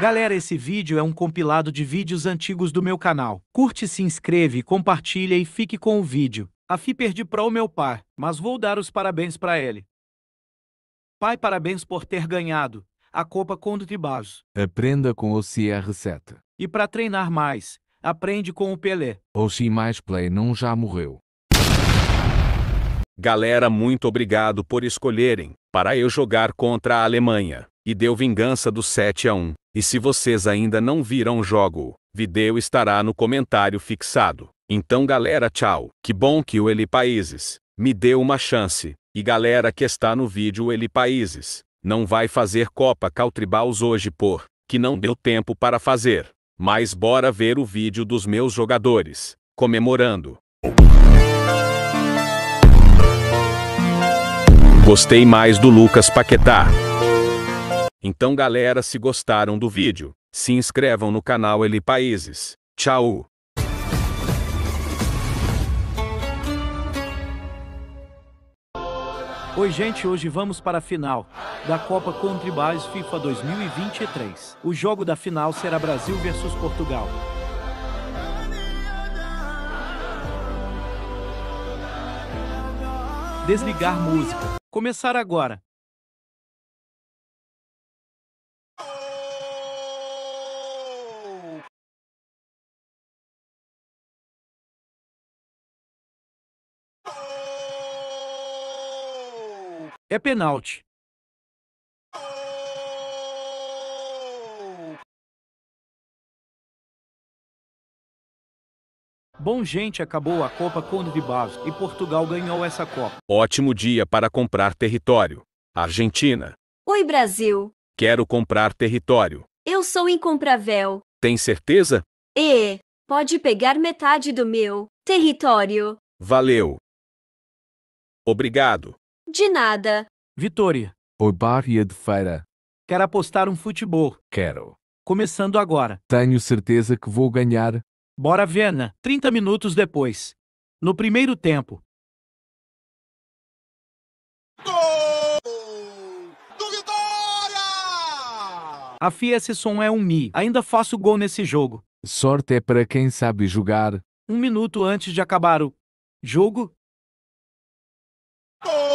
Galera, esse vídeo é um compilado de vídeos antigos do meu canal. Curte, se inscreve, compartilha e fique com o vídeo. A FI perdi para é o meu pai, mas vou dar os parabéns para ele. Pai, parabéns por ter ganhado a Copa Condutibas. Aprenda com o CR7. E para treinar mais, aprende com o Pelé. O Sim Mais Play não já morreu. Galera, muito obrigado por escolherem para eu jogar contra a Alemanha e deu vingança do 7 a 1. E se vocês ainda não viram o jogo, vídeo estará no comentário fixado. Então galera tchau, que bom que o Eli Países me deu uma chance, e galera que está no vídeo Eli Países, não vai fazer Copa Caltribals hoje por, que não deu tempo para fazer, mas bora ver o vídeo dos meus jogadores, comemorando. Gostei mais do Lucas Paquetá. Então galera se gostaram do vídeo, se inscrevam no canal Eli Países. Tchau! Oi gente, hoje vamos para a final da Copa Contribais FIFA 2023. O jogo da final será Brasil versus Portugal. Desligar música. Começar agora. É pênalti. Bom, gente, acabou a Copa Conde de Baso e Portugal ganhou essa Copa. Ótimo dia para comprar território. Argentina. Oi, Brasil. Quero comprar território. Eu sou Incompravel. Tem certeza? E pode pegar metade do meu território. Valeu. Obrigado. De nada. Vitória. Oi, barria de Feira. Quero apostar um futebol. Quero. Começando agora. Tenho certeza que vou ganhar. Bora, Vena. 30 minutos depois. No primeiro tempo. Gol! Do Vitória! A esse som é um mi. Ainda faço gol nesse jogo. Sorte é para quem sabe jogar. Um minuto antes de acabar o jogo. Gol!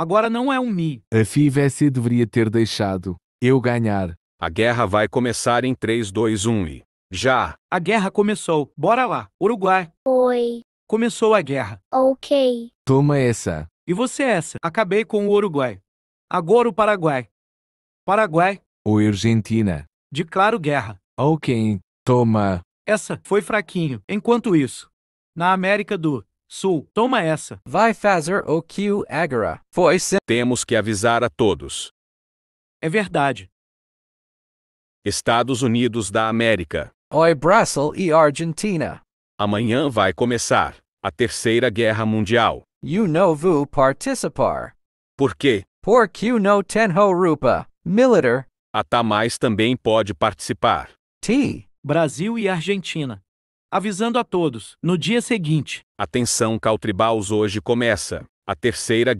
Agora não é um mi. A FIVC deveria ter deixado eu ganhar. A guerra vai começar em 3, 2, 1 e. Já! A guerra começou. Bora lá, Uruguai. Oi. Começou a guerra. Ok. Toma essa. E você essa. Acabei com o Uruguai. Agora o Paraguai. Paraguai. ou Argentina. Declaro guerra. Ok. Toma. Essa foi fraquinho. Enquanto isso, na América do Sul, toma essa. Vai fazer o que o agora. Foi se... Temos que avisar a todos. É verdade. Estados Unidos da América. Oi, Brasil e Argentina. Amanhã vai começar a Terceira Guerra Mundial. You know vou participar. Por quê? Porque eu não tenho rupa. militar. A Tamais também pode participar. T. Brasil e Argentina avisando a todos, no dia seguinte. Atenção, Caltribaus, hoje começa a terceira